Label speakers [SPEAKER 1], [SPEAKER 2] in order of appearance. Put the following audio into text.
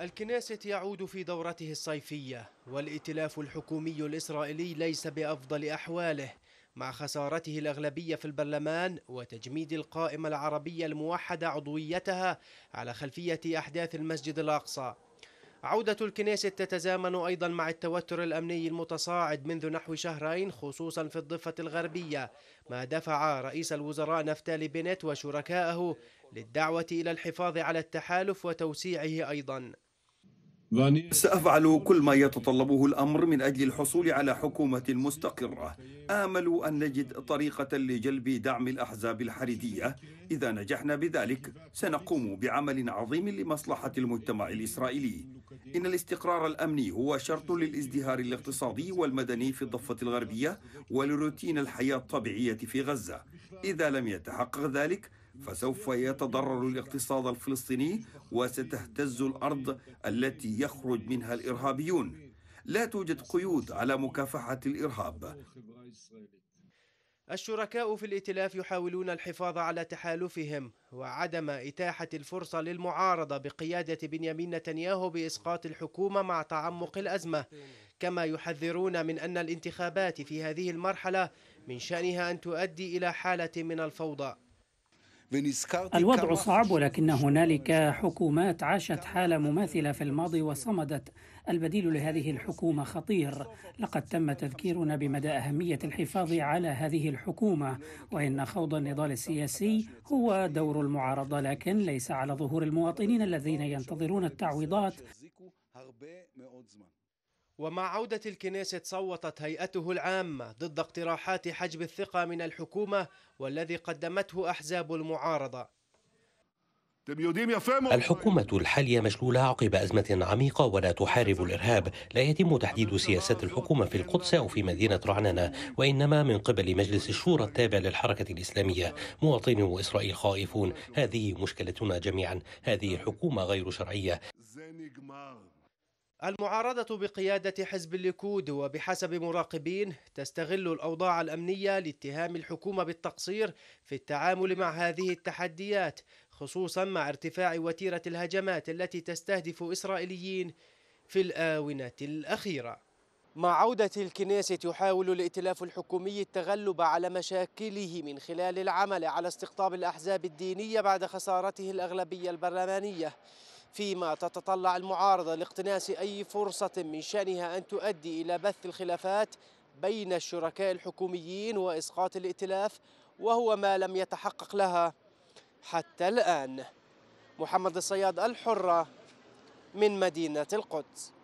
[SPEAKER 1] الكنيست يعود في دورته الصيفية والائتلاف الحكومي الإسرائيلي ليس بأفضل أحواله مع خسارته الأغلبية في البرلمان وتجميد القائمة العربية الموحدة عضويتها على خلفية أحداث المسجد الأقصى عودة الكنيست تتزامن أيضا مع التوتر الأمني المتصاعد منذ نحو شهرين خصوصا في الضفة الغربية ما دفع رئيس الوزراء نفتالي بنت وشركائه للدعوة إلى الحفاظ على التحالف وتوسيعه أيضا
[SPEAKER 2] سأفعل كل ما يتطلبه الأمر من أجل الحصول على حكومة مستقرة آمل أن نجد طريقة لجلب دعم الأحزاب الحريدية إذا نجحنا بذلك سنقوم بعمل عظيم لمصلحة المجتمع الإسرائيلي إن الاستقرار الأمني هو شرط للازدهار الاقتصادي والمدني في الضفة الغربية ولروتين الحياة الطبيعية في غزة إذا لم يتحقق ذلك فسوف يتضرر الاقتصاد الفلسطيني وستهتز الارض التي يخرج منها الارهابيون لا توجد قيود على مكافحه الارهاب
[SPEAKER 1] الشركاء في الائتلاف يحاولون الحفاظ على تحالفهم وعدم إتاحة الفرصة للمعارضة بقيادة بنيامين نتنياهو بإسقاط الحكومة مع تعمق الأزمة كما يحذرون من أن الانتخابات في هذه المرحلة من شأنها أن تؤدي إلى حالة من الفوضى
[SPEAKER 3] الوضع صعب ولكن هنالك حكومات عاشت حالة مماثلة في الماضي وصمدت البديل لهذه الحكومة خطير لقد تم تذكيرنا بمدى أهمية الحفاظ على هذه الحكومة وإن خوض النضال السياسي هو دور المعارضة لكن ليس على ظهور المواطنين الذين ينتظرون التعويضات
[SPEAKER 1] ومع عودة الكنيسة صوتت هيئته العامة ضد اقتراحات حجب الثقة من الحكومة والذي قدمته أحزاب المعارضة
[SPEAKER 4] الحكومة الحالية مشلولة عقب أزمة عميقة ولا تحارب الإرهاب لا يتم تحديد سياسات الحكومة في القدس أو في مدينة رعنانة وإنما من قبل مجلس الشورى التابع للحركة الإسلامية مواطني إسرائيل خائفون هذه مشكلتنا جميعا هذه حكومة غير شرعية
[SPEAKER 1] المعارضة بقيادة حزب الليكود وبحسب مراقبين تستغل الأوضاع الأمنية لاتهام الحكومة بالتقصير في التعامل مع هذه التحديات خصوصا مع ارتفاع وتيرة الهجمات التي تستهدف إسرائيليين في الآونة الأخيرة مع عودة الكنيسة يحاول الائتلاف الحكومي التغلب على مشاكله من خلال العمل على استقطاب الأحزاب الدينية بعد خسارته الأغلبية البرلمانية فيما تتطلع المعارضة لاقتناس أي فرصة من شأنها أن تؤدي إلى بث الخلافات بين الشركاء الحكوميين وإسقاط الائتلاف وهو ما لم يتحقق لها حتى الآن محمد الصياد الحرة من مدينة القدس